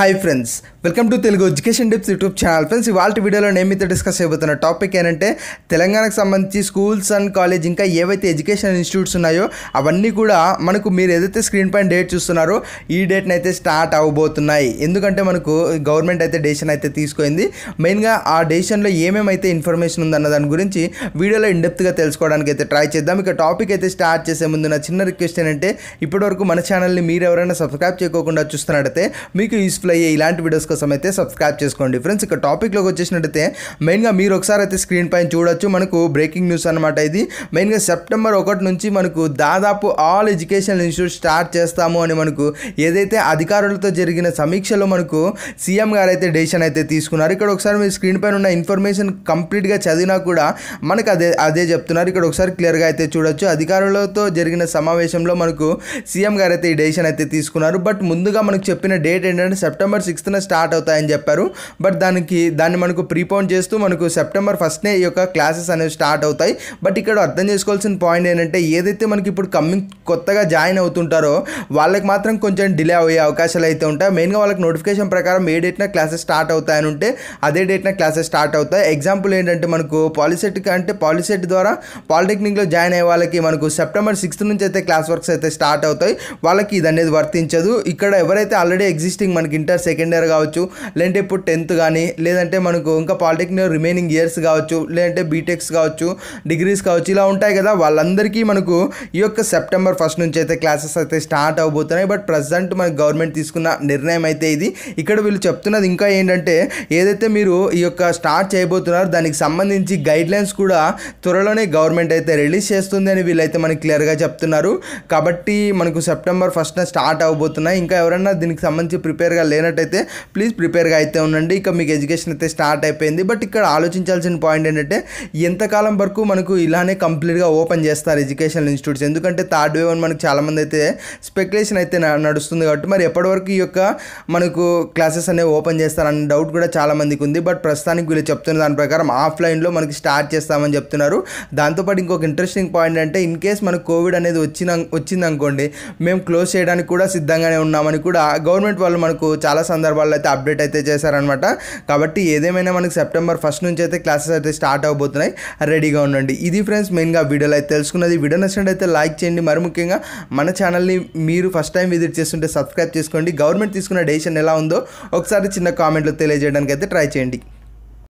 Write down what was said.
hi friends welcome to Telugu education tips YouTube channel friends ఇవాళ వీడియోలో నేను మీతో డిస్కస్ చేయబోతున్న టాపిక్ ఏంటంటే తెలంగాణకు సంబంధించి స్కూల్స్ అండ్ కాలేజ్ ఇంకా ఏవైతే ఎడ్యుకేషన్ ఇన్స్టిట్యూట్స్ ఉన్నాయో అవన్నీ కూడా మనకు మీరు ఏదైతే స్క్రీన్ పైన డేట్ చూస్తున్నారో ఈ డేట్ని అయితే స్టార్ట్ అవ్వబోతున్నాయి ఎందుకంటే మనకు గవర్నమెంట్ అయితే డెసిషన్ అయితే తీసుకుంది మెయిన్గా ఆ డెసిషన్లో ఏమేమైతే ఇన్ఫర్మేషన్ ఉందన్న దాని గురించి వీడియోలో ఇండెప్త్గా తెలుసుకోవడానికి అయితే ట్రై చేద్దాం ఇక టాపిక్ అయితే స్టార్ట్ చేసే ముందు నా చిన్న రిక్వెస్ట్ ఏంటంటే ఇప్పటివరకు మన ఛానల్ని మీరు ఎవరైనా సబ్స్క్రైబ్ చేయకుండా చూస్తున్నట్టయితే మీకు యూస్ఫుల్ యూస్ఫుల్ అయ్యే ఇలాంటి వీడియోస్ కోసం అయితే సబ్స్క్రైబ్ చేసుకోండి ఫ్రెండ్స్ ఇక టాపిక్లోకి వచ్చేసినట్టయితే మెయిన్గా మీరు ఒకసారి అయితే స్క్రీన్ పైన చూడొచ్చు మనకు బ్రేకింగ్ న్యూస్ అనమాట ఇది మెయిన్గా సెప్టెంబర్ ఒకటి నుంచి మనకు దాదాపు ఆల్ ఎడ్యుకేషన్ ఇన్స్టిట్యూట్ స్టార్ట్ చేస్తాము అని మనకు ఏదైతే అధికారులతో జరిగిన సమీక్షలో మనకు సీఎం గారు అయితే డెసిషన్ అయితే తీసుకున్నారు ఇక్కడ ఒకసారి మీరు స్క్రీన్ పైన ఉన్న ఇన్ఫర్మేషన్ కంప్లీట్గా చదివినా కూడా మనకు అదే అదే చెప్తున్నారు ఇక్కడ ఒకసారి క్లియర్గా అయితే చూడొచ్చు అధికారులతో జరిగిన సమావేశంలో మనకు సీఎం గారు అయితే ఈ డెసిషన్ అయితే తీసుకున్నారు బట్ ముందుగా మనకు చెప్పిన డేట్ ఏంటంటే సెప్టెంబర్ సిక్స్త్న స్టార్ట్ అవుతాయని చెప్పారు బట్ దానికి దాన్ని మనకు ప్రీపోన్ చేస్తూ మనకు సెప్టెంబర్ ఫస్ట్నే ఈ యొక్క క్లాసెస్ అనేవి స్టార్ట్ అవుతాయి బట్ ఇక్కడ అర్థం చేసుకోవాల్సిన పాయింట్ ఏంటంటే ఏదైతే మనకి ఇప్పుడు కమ్మింగ్ కొత్తగా జాయిన్ అవుతుంటారో వాళ్ళకి మాత్రం కొంచెం డిలే అయ్యే అవకాశాలు అయితే ఉంటాయి మెయిన్గా వాళ్ళకి నోటిఫికేషన్ ప్రకారం ఏ డేట్న క్లాసెస్ స్టార్ట్ అవుతాయని ఉంటే అదే డేట్న క్లాసెస్ స్టార్ట్ అవుతాయి ఎగ్జాంపుల్ ఏంటంటే మనకు పాలిసెట్ అంటే పాలిసెట్ ద్వారా పాలిటెక్నిక్లో జాయిన్ అయ్యే వాళ్ళకి మనకు సెప్టెంబర్ సిక్స్త్ నుంచి అయితే క్లాస్ వర్క్స్ అయితే స్టార్ట్ అవుతాయి వాళ్ళకి ఇది అనేది వర్తించదు ఇక్కడ ఎవరైతే ఆల్రెడీ ఎగ్జిస్టింగ్ మనకి ఇంటర్ సెకండ్ ఇయర్ కావచ్చు లేదంటే ఇప్పుడు టెన్త్ కానీ లేదంటే మనకు ఇంకా పాలిటెక్నిక్ రిమైనింగ్ ఇయర్స్ కావచ్చు లేదంటే బీటెక్స్ కావచ్చు డిగ్రీస్ కావచ్చు ఇలా ఉంటాయి కదా వాళ్ళందరికీ మనకు ఈ యొక్క సెప్టెంబర్ ఫస్ట్ నుంచి అయితే క్లాసెస్ అయితే స్టార్ట్ అవబోతున్నాయి బట్ ప్రజెంట్ మనకు గవర్నమెంట్ తీసుకున్న నిర్ణయం అయితే ఇది ఇక్కడ వీళ్ళు చెప్తున్నది ఇంకా ఏంటంటే ఏదైతే మీరు ఈ యొక్క స్టార్ట్ చేయబోతున్నారో దానికి సంబంధించి గైడ్లైన్స్ కూడా త్వరలోనే గవర్నమెంట్ అయితే రిలీజ్ చేస్తుంది అని వీళ్ళైతే మనకి క్లియర్గా చెప్తున్నారు కాబట్టి మనకు సెప్టెంబర్ ఫస్ట్న స్టార్ట్ అవబోతున్నాయి ఇంకా ఎవరైనా దీనికి సంబంధించి ప్రిపేర్గా లేనట్టయితే ప్లీజ్ ప్రిపేర్గా అయితే ఉండండి ఇక మీకు ఎడ్యుకేషన్ అయితే స్టార్ట్ అయిపోయింది బట్ ఇక్కడ ఆలోచించాల్సిన పాయింట్ ఏంటంటే ఎంతకాలం వరకు మనకు ఇలానే కంప్లీట్గా ఓపెన్ చేస్తారు ఎడ్యుకేషనల్ ఇన్స్టిట్యూట్స్ ఎందుకంటే థర్డ్ వేవ్ అని మనకు చాలామంది అయితే స్పెక్యులేషన్ అయితే నడుస్తుంది కాబట్టి మరి ఎప్పటివరకు ఈ యొక్క మనకు క్లాసెస్ అనేవి ఓపెన్ చేస్తారనే డౌట్ కూడా చాలామందికి ఉంది బట్ ప్రస్తుతానికి వీళ్ళు చెప్తున్న దాని ప్రకారం ఆఫ్లైన్లో మనకి స్టార్ట్ చేస్తామని చెప్తున్నారు దాంతోపాటు ఇంకొక ఇంట్రెస్టింగ్ పాయింట్ అంటే ఇన్ కేస్ మనకు కోవిడ్ అనేది వచ్చిన వచ్చిందనుకోండి మేము క్లోజ్ చేయడానికి కూడా సిద్ధంగానే ఉన్నామని కూడా గవర్నమెంట్ వాళ్ళు మనకు చాలా సందర్భాల్లో అయితే అప్డేట్ అయితే చేశారనమాట కాబట్టి ఏదేమైనా మనకి సెప్టెంబర్ ఫస్ట్ నుంచి అయితే క్లాసెస్ అయితే స్టార్ట్ అవబోతున్నాయి రెడీగా ఉండండి ఇది ఫ్రెండ్స్ మెయిన్గా వీడియోలో అయితే తెలుసుకున్నది వీడియో నచ్చినట్టయితే లైక్ చేయండి మరి ముఖ్యంగా మన ఛానల్ని మీరు ఫస్ట్ టైం విజిట్ చేస్తుంటే సబ్స్క్రైబ్ చేసుకోండి గవర్నమెంట్ తీసుకున్న డెసిషన్ ఎలా ఉందో ఒకసారి చిన్న కామెంట్లో తెలియజేయడానికి అయితే ట్రై చేయండి